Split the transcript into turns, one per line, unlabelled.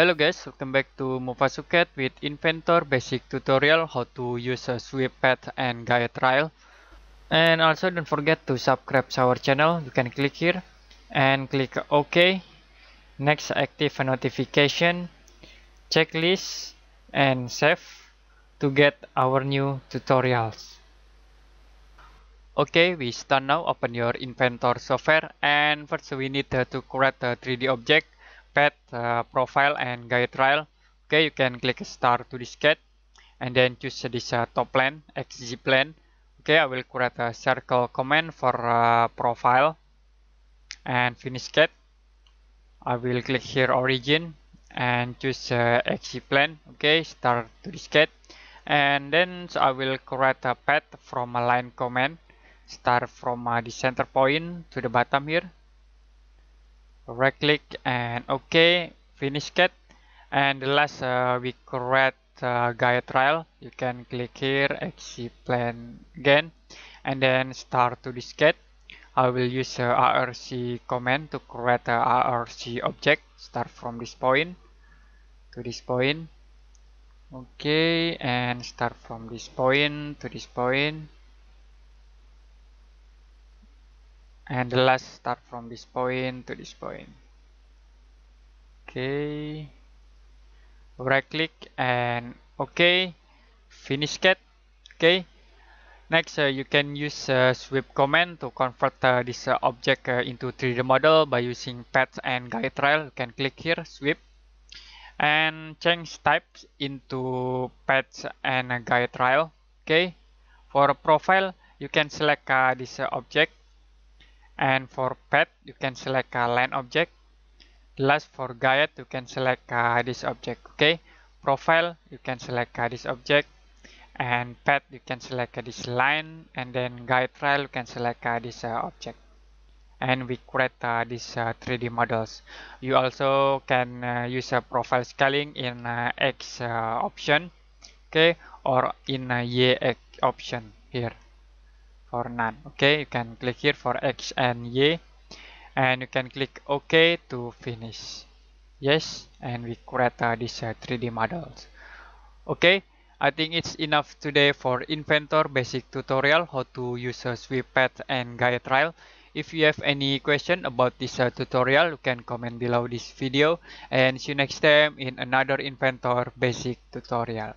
Hello guys, welcome back to Mofasuket with Inventor basic tutorial how to use a sweep path and Gaia trial. And also don't forget to subscribe to our channel, you can click here and click OK. Next active a notification, checklist and save to get our new tutorials. Okay, we start now, open your Inventor software and first we need to create a 3D object path, uh, profile, and guide rail. Okay, you can click start to this cat and then choose this uh, top plan, XZ plan. Okay, I will create a circle command for uh, profile and finish cat. I will click here origin and choose uh, XZ plane. Okay, start to this cat and then so I will create a path from a line command. Start from uh, the center point to the bottom here right click and okay finish get and the last uh, we create uh, guide trial you can click here exit plan again and then start to this cat I will use uh, a ARC command to create a ARC object start from this point to this point okay and start from this point to this point and the last start from this point to this point okay right click and okay finish cut. okay next uh, you can use uh, sweep command to convert uh, this uh, object uh, into 3d model by using path and guide trail. you can click here sweep and change types into path and guide trail. okay for profile you can select uh, this uh, object and for path you can select a land object last for guide you can select uh, this object okay profile you can select uh, this object and path you can select uh, this line and then guide trail you can select this uh, object and we create uh, these uh, 3d models you also can use a profile scaling in x option okay or in a y option here for none okay you can click here for X and Y and you can click OK to finish yes and we create uh, this uh, 3D models okay I think it's enough today for inventor basic tutorial how to use a sweep path and guide trial. if you have any question about this uh, tutorial you can comment below this video and see you next time in another inventor basic tutorial